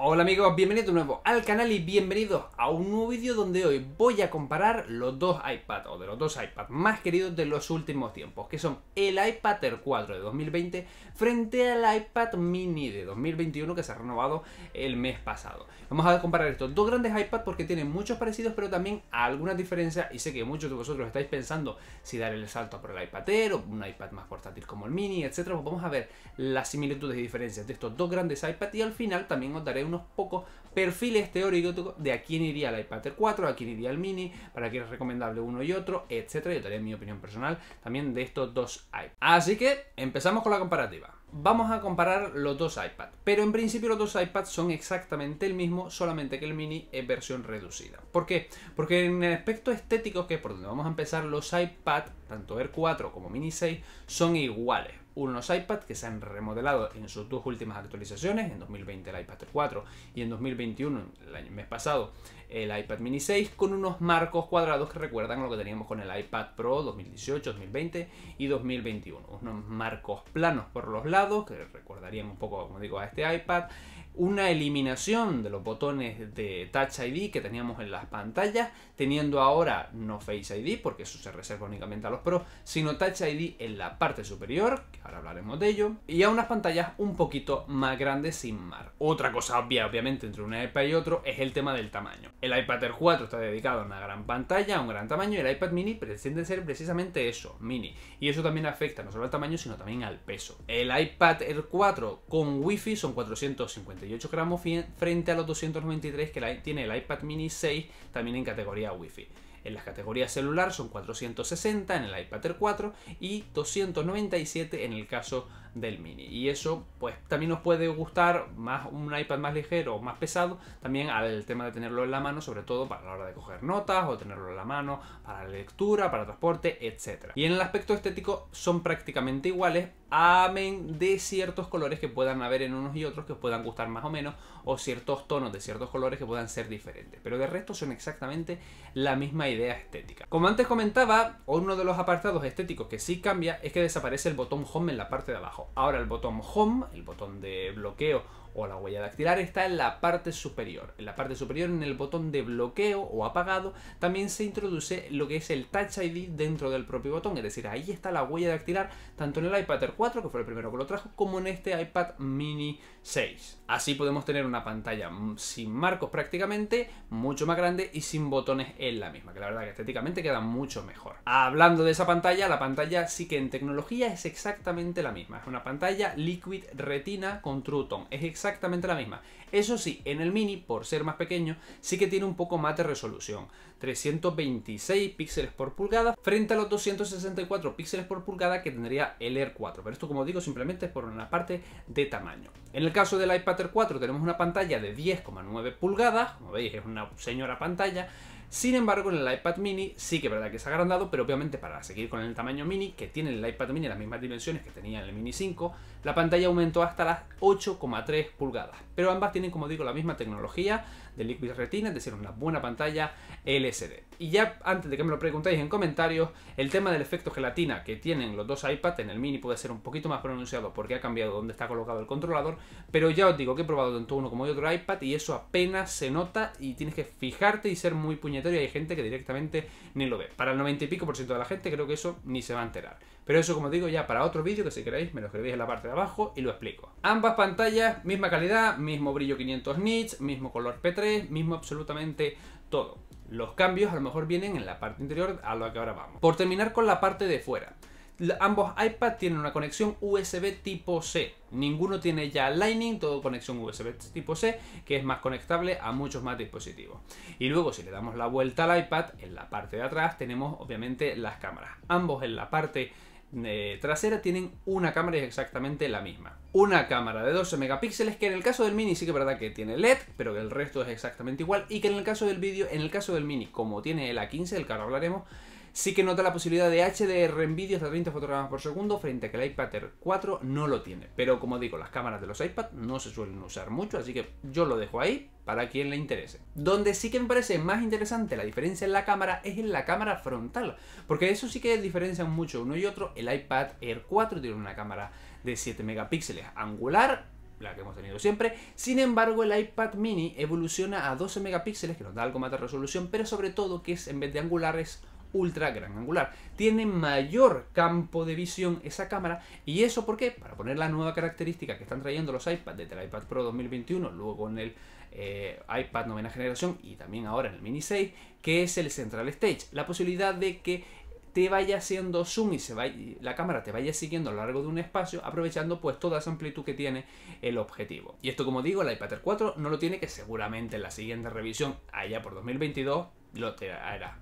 Hola amigos, bienvenidos de nuevo al canal y bienvenidos un nuevo vídeo donde hoy voy a comparar los dos iPad o de los dos iPad más queridos de los últimos tiempos, que son el iPad Air 4 de 2020 frente al iPad mini de 2021 que se ha renovado el mes pasado. Vamos a comparar estos dos grandes iPads porque tienen muchos parecidos pero también algunas diferencias y sé que muchos de vosotros estáis pensando si dar el salto por el iPad Air o un iPad más portátil como el mini, etcétera, pues vamos a ver las similitudes y diferencias de estos dos grandes iPads y al final también os daré unos pocos perfiles teóricos de a quién iría al el iPad Air 4, iría el Mini, para quién es recomendable uno y otro, etcétera. Yo daré mi opinión personal también de estos dos iPads. Así que empezamos con la comparativa. Vamos a comparar los dos iPads, pero en principio los dos iPads son exactamente el mismo, solamente que el mini es versión reducida. ¿Por qué? Porque en el aspecto estético, que es por donde vamos a empezar, los iPads, tanto Air 4 como Mini 6, son iguales unos iPads que se han remodelado en sus dos últimas actualizaciones, en 2020 el iPad 4 y en 2021, el mes pasado, el iPad mini 6 con unos marcos cuadrados que recuerdan lo que teníamos con el iPad Pro 2018, 2020 y 2021. Unos marcos planos por los lados que recordarían un poco, como digo, a este iPad una eliminación de los botones de Touch ID que teníamos en las pantallas, teniendo ahora no Face ID, porque eso se reserva únicamente a los Pro, sino Touch ID en la parte superior, que ahora hablaremos de ello, y a unas pantallas un poquito más grandes sin mar. Otra cosa obvia, obviamente, entre un iPad y otro es el tema del tamaño. El iPad Air 4 está dedicado a una gran pantalla, a un gran tamaño, y el iPad mini pretende ser precisamente eso, mini. Y eso también afecta no solo al tamaño, sino también al peso. El iPad Air 4 con Wi-Fi son 450 gramos gramos frente a los 293 que tiene el iPad mini 6 también en categoría Wi-Fi. En las categorías celular son 460 en el iPad Air 4 y 297 en el caso del mini. Y eso pues también nos puede gustar más un iPad más ligero o más pesado, también al tema de tenerlo en la mano, sobre todo para la hora de coger notas o tenerlo en la mano para lectura, para transporte, etc. Y en el aspecto estético son prácticamente iguales, amén de ciertos colores que puedan haber en unos y otros que os puedan gustar más o menos, o ciertos tonos de ciertos colores que puedan ser diferentes. Pero de resto son exactamente la misma idea estética. Como antes comentaba, uno de los apartados estéticos que sí cambia es que desaparece el botón Home en la parte de abajo. Ahora el botón Home, el botón de bloqueo o la huella de dactilar está en la parte superior. En la parte superior, en el botón de bloqueo o apagado, también se introduce lo que es el Touch ID dentro del propio botón. Es decir, ahí está la huella de dactilar tanto en el iPad Air 4, que fue el primero que lo trajo, como en este iPad mini 6. Así podemos tener una pantalla sin marcos prácticamente, mucho más grande y sin botones en la misma, que la verdad que estéticamente queda mucho mejor. Hablando de esa pantalla, la pantalla sí que en tecnología es exactamente la misma. Es una pantalla Liquid Retina con True Es exactamente exactamente la misma. Eso sí, en el mini, por ser más pequeño, sí que tiene un poco más de resolución. 326 píxeles por pulgada frente a los 264 píxeles por pulgada que tendría el Air 4. Pero esto, como digo, simplemente es por una parte de tamaño. En el caso del iPad Air 4 tenemos una pantalla de 10,9 pulgadas, como veis es una señora pantalla, sin embargo, en el iPad mini sí que es verdad que se ha agrandado, pero obviamente para seguir con el tamaño mini, que tiene el iPad mini las mismas dimensiones que tenía el mini 5, la pantalla aumentó hasta las 8,3 pulgadas. Pero ambas tienen, como digo, la misma tecnología, de Liquid Retina, es decir, una buena pantalla LSD. Y ya antes de que me lo preguntáis en comentarios, el tema del efecto gelatina que tienen los dos iPads, en el mini puede ser un poquito más pronunciado porque ha cambiado dónde está colocado el controlador, pero ya os digo que he probado tanto uno como el otro iPad y eso apenas se nota y tienes que fijarte y ser muy puñetero y hay gente que directamente ni lo ve. Para el 90 y pico por ciento de la gente creo que eso ni se va a enterar. Pero eso, como digo, ya para otro vídeo que si queréis me lo escribís en la parte de abajo y lo explico. Ambas pantallas, misma calidad, mismo brillo 500 nits, mismo color P3, mismo absolutamente todo. Los cambios a lo mejor vienen en la parte interior a lo que ahora vamos. Por terminar con la parte de fuera. Ambos iPads tienen una conexión USB tipo C. Ninguno tiene ya Lightning, todo conexión USB tipo C, que es más conectable a muchos más dispositivos. Y luego, si le damos la vuelta al iPad, en la parte de atrás tenemos obviamente las cámaras. Ambos en la parte eh, trasera tienen una cámara es exactamente la misma. Una cámara de 12 megapíxeles que en el caso del Mini sí que es verdad que tiene LED, pero que el resto es exactamente igual y que en el caso del vídeo, en el caso del Mini, como tiene el A15, del que ahora hablaremos, sí que nota la posibilidad de HDR en vídeos a 30 fotogramas por segundo, frente a que el iPad Air 4 no lo tiene. Pero como digo, las cámaras de los iPad no se suelen usar mucho, así que yo lo dejo ahí para quien le interese. Donde sí que me parece más interesante la diferencia en la cámara es en la cámara frontal, porque eso sí que diferencia mucho uno y otro. El iPad Air 4 tiene una cámara de 7 megapíxeles angular, la que hemos tenido siempre. Sin embargo, el iPad mini evoluciona a 12 megapíxeles, que nos da algo más de resolución, pero sobre todo que es en vez de angulares es ultra gran angular. Tiene mayor campo de visión esa cámara y eso por qué? Para poner la nueva característica que están trayendo los iPads desde el iPad Pro 2021, luego en el eh, iPad novena generación y también ahora en el Mini 6, que es el Central Stage. La posibilidad de que te vaya haciendo zoom y se vaya, la cámara te vaya siguiendo a lo largo de un espacio, aprovechando pues toda esa amplitud que tiene el objetivo. Y esto como digo, el iPad Air 4 no lo tiene que seguramente en la siguiente revisión, allá por 2022, lo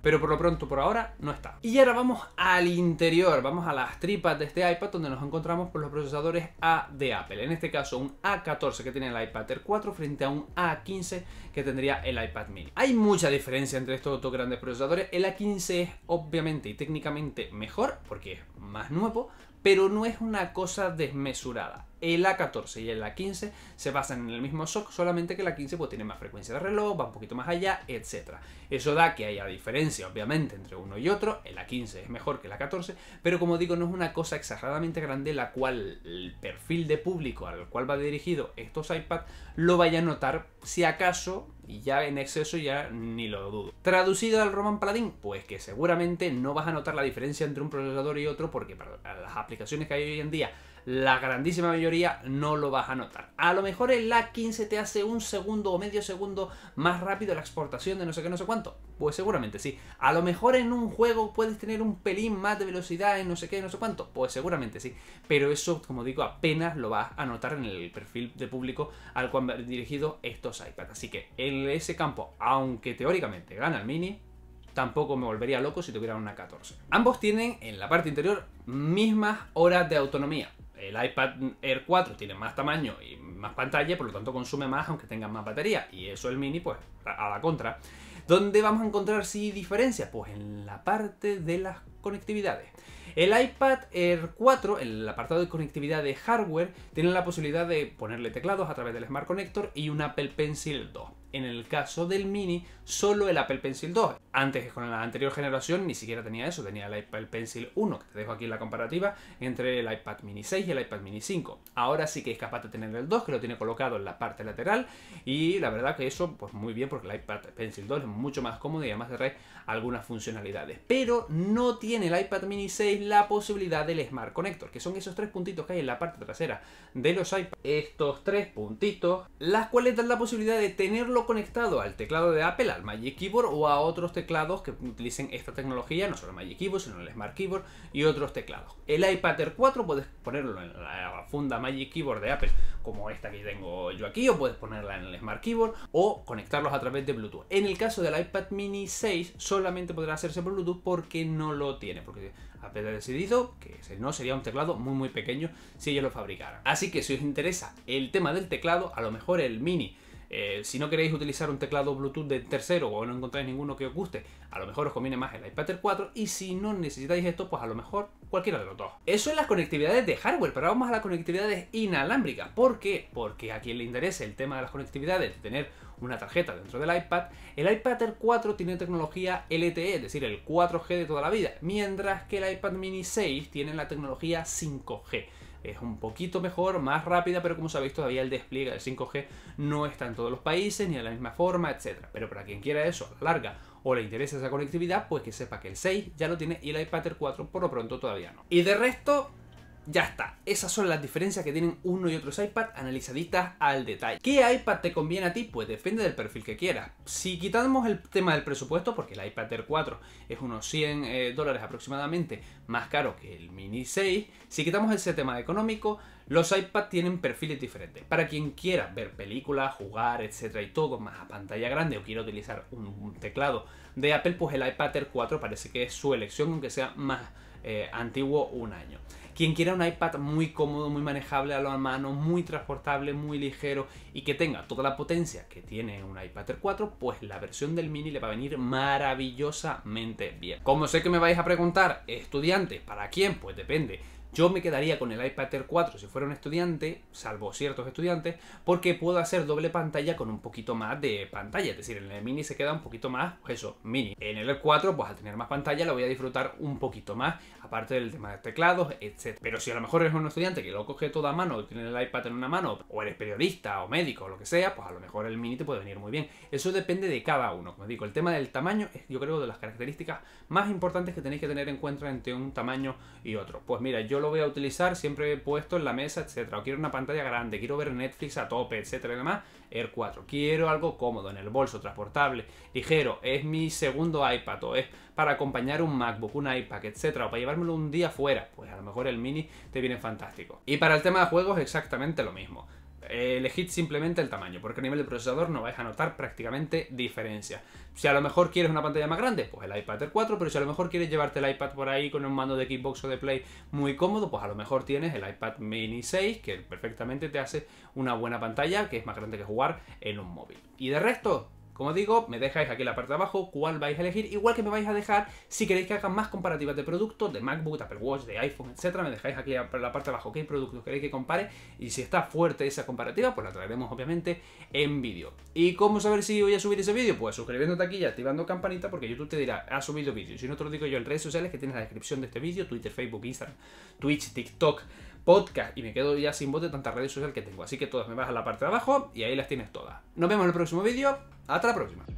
Pero por lo pronto, por ahora, no está. Y ahora vamos al interior, vamos a las tripas de este iPad donde nos encontramos con los procesadores A de Apple. En este caso, un A14 que tiene el iPad Air 4 frente a un A15 que tendría el iPad mini. Hay mucha diferencia entre estos dos grandes procesadores. El A15 es obviamente y técnicamente mejor porque es más nuevo, pero no es una cosa desmesurada. El a 14 y el a 15 se basan en el mismo SOC, solamente que la 15 pues, tiene más frecuencia de reloj, va un poquito más allá, etc. Eso da que haya diferencia, obviamente, entre uno y otro. El a 15 es mejor que el a 14, pero como digo, no es una cosa exageradamente grande la cual el perfil de público al cual va dirigido estos iPads lo vaya a notar si acaso y ya en exceso ya ni lo dudo. Traducido al Roman Paladín, pues que seguramente no vas a notar la diferencia entre un procesador y otro porque para las aplicaciones que hay hoy en día la grandísima mayoría no lo vas a notar. A lo mejor el A15 te hace un segundo o medio segundo más rápido la exportación de no sé qué, no sé cuánto. Pues seguramente sí. A lo mejor en un juego puedes tener un pelín más de velocidad en no sé qué, no sé cuánto. Pues seguramente sí. Pero eso, como digo, apenas lo vas a notar en el perfil de público al cual han dirigido estos iPads. Así que en ese campo, aunque teóricamente gana el mini, tampoco me volvería loco si tuviera una 14. Ambos tienen en la parte interior mismas horas de autonomía. El iPad Air 4 tiene más tamaño y más pantalla, por lo tanto consume más aunque tenga más batería. Y eso el mini, pues, a la contra. ¿Dónde vamos a encontrar sí diferencias? Pues en la parte de las conectividades. El iPad Air 4, en el apartado de conectividad de hardware, tiene la posibilidad de ponerle teclados a través del Smart Connector y un Apple Pencil 2. En el caso del mini, solo el Apple Pencil 2. Antes, con la anterior generación, ni siquiera tenía eso, tenía el Apple Pencil 1, que te dejo aquí en la comparativa entre el iPad mini 6 y el iPad mini 5. Ahora sí que es capaz de tener el 2, que lo tiene colocado en la parte lateral, y la verdad que eso, pues muy bien, porque el iPad Pencil 2 es mucho más cómodo y además de trae algunas funcionalidades. Pero no tiene el iPad mini 6 la posibilidad del Smart Connector, que son esos tres puntitos que hay en la parte trasera de los iPad, Estos tres puntitos, las cuales dan la posibilidad de tenerlo conectado al teclado de Apple, al Magic Keyboard o a otros teclados que utilicen esta tecnología, no solo Magic Keyboard, sino el Smart Keyboard y otros teclados. El iPad Air 4 puedes ponerlo en la funda Magic Keyboard de Apple como esta que tengo yo aquí, o puedes ponerla en el Smart Keyboard, o conectarlos a través de Bluetooth. En el caso del iPad mini 6 solamente podrá hacerse por Bluetooth porque no lo tiene, porque Apple ha decidido que no sería un teclado muy muy pequeño si ellos lo fabricaran. Así que si os interesa el tema del teclado, a lo mejor el mini eh, si no queréis utilizar un teclado Bluetooth de tercero o no encontráis ninguno que os guste, a lo mejor os conviene más el iPad Air 4 y si no necesitáis esto, pues a lo mejor cualquiera de los dos. Eso es las conectividades de hardware, pero vamos a las conectividades inalámbricas. ¿Por qué? Porque a quien le interese el tema de las conectividades, de tener una tarjeta dentro del iPad, el iPad Air 4 tiene tecnología LTE, es decir, el 4G de toda la vida, mientras que el iPad mini 6 tiene la tecnología 5G es un poquito mejor, más rápida, pero como sabéis todavía el despliegue del 5G no está en todos los países, ni de la misma forma, etc. Pero para quien quiera eso a la larga o le interesa esa conectividad, pues que sepa que el 6 ya lo tiene y el iPad Air 4 por lo pronto todavía no. Y de resto, ya está, esas son las diferencias que tienen uno y otros iPad analizaditas al detalle. ¿Qué iPad te conviene a ti? Pues depende del perfil que quieras. Si quitamos el tema del presupuesto, porque el iPad Air 4 es unos 100 eh, dólares aproximadamente más caro que el Mini 6, si quitamos ese tema económico, los iPads tienen perfiles diferentes. Para quien quiera ver películas, jugar, etcétera y todo más a pantalla grande o quiera utilizar un teclado de Apple, pues el iPad Air 4 parece que es su elección, aunque sea más eh, antiguo un año. Quien quiera un iPad muy cómodo, muy manejable a la mano, muy transportable, muy ligero y que tenga toda la potencia que tiene un iPad Air 4, pues la versión del mini le va a venir maravillosamente bien. Como sé que me vais a preguntar, estudiantes, ¿para quién? Pues depende yo me quedaría con el iPad Air 4 si fuera un estudiante, salvo ciertos estudiantes, porque puedo hacer doble pantalla con un poquito más de pantalla. Es decir, en el mini se queda un poquito más, pues eso, mini. En el 4, pues al tener más pantalla lo voy a disfrutar un poquito más, aparte del tema de teclados, etc. Pero si a lo mejor eres un estudiante que lo coge toda a mano, tiene el iPad en una mano, o eres periodista o médico o lo que sea, pues a lo mejor el mini te puede venir muy bien. Eso depende de cada uno. Como digo, el tema del tamaño es yo creo de las características más importantes que tenéis que tener en cuenta entre un tamaño y otro. Pues mira, yo voy a utilizar, siempre he puesto en la mesa, etcétera. O quiero una pantalla grande, quiero ver Netflix a tope, etcétera y demás. Air 4. Quiero algo cómodo, en el bolso, transportable, ligero. Es mi segundo iPad o es para acompañar un MacBook, un iPad, etcétera, o para llevármelo un día fuera. Pues a lo mejor el mini te viene fantástico. Y para el tema de juegos, exactamente lo mismo. Eh, elegid simplemente el tamaño, porque a nivel de procesador no vais a notar prácticamente diferencia. Si a lo mejor quieres una pantalla más grande, pues el iPad Air 4, pero si a lo mejor quieres llevarte el iPad por ahí con un mando de Xbox o de Play muy cómodo, pues a lo mejor tienes el iPad Mini 6, que perfectamente te hace una buena pantalla, que es más grande que jugar en un móvil. Y de resto, como digo, me dejáis aquí en la parte de abajo cuál vais a elegir, igual que me vais a dejar si queréis que haga más comparativas de productos, de MacBook, de Apple Watch, de iPhone, etcétera. Me dejáis aquí en la parte de abajo qué productos queréis que compare y si está fuerte esa comparativa, pues la traeremos obviamente en vídeo. ¿Y cómo saber si voy a subir ese vídeo? Pues suscribiéndote aquí y activando campanita porque YouTube te dirá, ha subido vídeo. Si no te lo digo yo en redes sociales que tienes la descripción de este vídeo, Twitter, Facebook, Instagram, Twitch, TikTok, podcast y me quedo ya sin voz de tantas redes sociales que tengo. Así que todas me vas a la parte de abajo y ahí las tienes todas. Nos vemos en el próximo vídeo. Hasta la próxima.